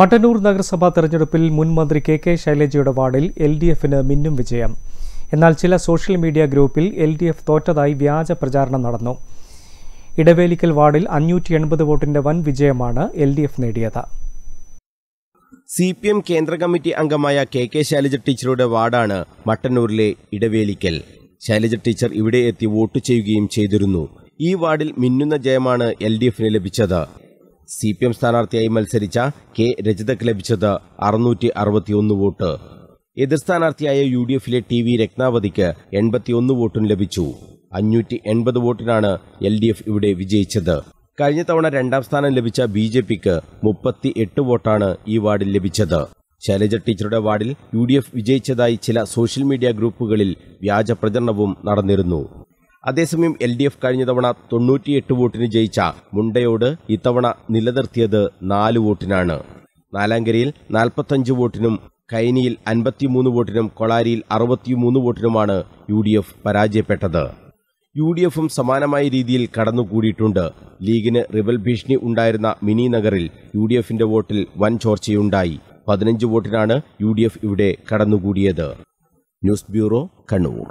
മട്ടന്നൂർ നഗരസഭാ തെരഞ്ഞെടുപ്പിൽ മുൻ മന്ത്രി കെ കെ ശൈലജയുടെ വാർഡിൽ എൽ ഡി എഫിന് മിന്നും വിജയം എന്നാൽ ചില സോഷ്യൽ മീഡിയ ഗ്രൂപ്പിൽ എൽ ഡി എഫ് തോറ്റതായി വ്യാജ പ്രചാരണം നടന്നു ഇടവേലിക്കൽ വാർഡിൽ അഞ്ഞൂറ്റി എൺപത് വോട്ടിന്റെ വൻ വിജയമാണ് എൽ ഡി എഫ് നേടിയത് സി പി എം കേന്ദ്ര കമ്മിറ്റി അംഗമായ കെ കെ ശൈലജ ടീച്ചറുടെ വാർഡാണ് മട്ടന്നൂരിലെ ഇടവേലിക്കൽ ശൈലജ ടീച്ചർ ഇവിടെ എത്തി വോട്ട് ചെയ്യുകയും ചെയ്തിരുന്നു ഈ വാർഡിൽ മിന്നുന്ന ജയമാണ് എൽ ഡി എഫിന് ലഭിച്ചത് സി പി എം സ്ഥാനാർത്ഥിയായി മത്സരിച്ച കെ രജിതക്ക് ലഭിച്ചത് അറുന്നൂറ്റി അറുപത്തിയൊന്ന് വോട്ട് എതിർ സ്ഥാനാർത്ഥിയായ യു ഡി എഫിലെ ടി വി രത്നാവതിക്ക് എൺപത്തിയൊന്ന് വോട്ടും ലഭിച്ചു അഞ്ഞൂറ്റി എൺപത് വോട്ടിനാണ് എൽ ഡി എഫ് ഇവിടെ വിജയിച്ചത് കഴിഞ്ഞ തവണ രണ്ടാം സ്ഥാനം ലഭിച്ച ബി ജെ പിക്ക് മുപ്പത്തി എട്ട് വോട്ടാണ് ഈ വാർഡിൽ ലഭിച്ചത് ശൈലജ ടീച്ചറുടെ വാർഡിൽ യു ഡി എഫ് വിജയിച്ചതായി ചില സോഷ്യൽ മീഡിയ ഗ്രൂപ്പുകളിൽ വ്യാജ പ്രചരണവും നടന്നിരുന്നു അതേസമയം എൽ ഡി എഫ് കഴിഞ്ഞ തവണ തൊണ്ണൂറ്റിയെട്ട് വോട്ടിന് ജയിച്ച മുണ്ടയോട് ഇത്തവണ നിലനിർത്തിയത് നാല് വോട്ടിനാണ് നാലാങ്കരയിൽ നാൽപ്പത്തഞ്ച് വോട്ടിനും കൈനിയിൽ അൻപത്തിമൂന്ന് വോട്ടിനും കൊളാരിയിൽ അറുപത്തിമൂന്ന് വോട്ടിനുമാണ് യു ഡി എഫ് പരാജയപ്പെട്ടത് യു ഡി എഫും സമാനമായ രീതിയിൽ കടന്നുകൂടിയിട്ടുണ്ട് ലീഗിന് റിവൽ ഭീഷണി ഉണ്ടായിരുന്ന മിനി നഗറിൽ യു ഡി എഫിന്റെ വോട്ടിൽ വൻ ചോർച്ചയുണ്ടായി പതിനഞ്ച് വോട്ടിനാണ് യു ഡി എഫ് ഇവിടെ കടന്നുകൂടിയത് ന്യൂസ് ബ്യൂറോ കണ്ണൂർ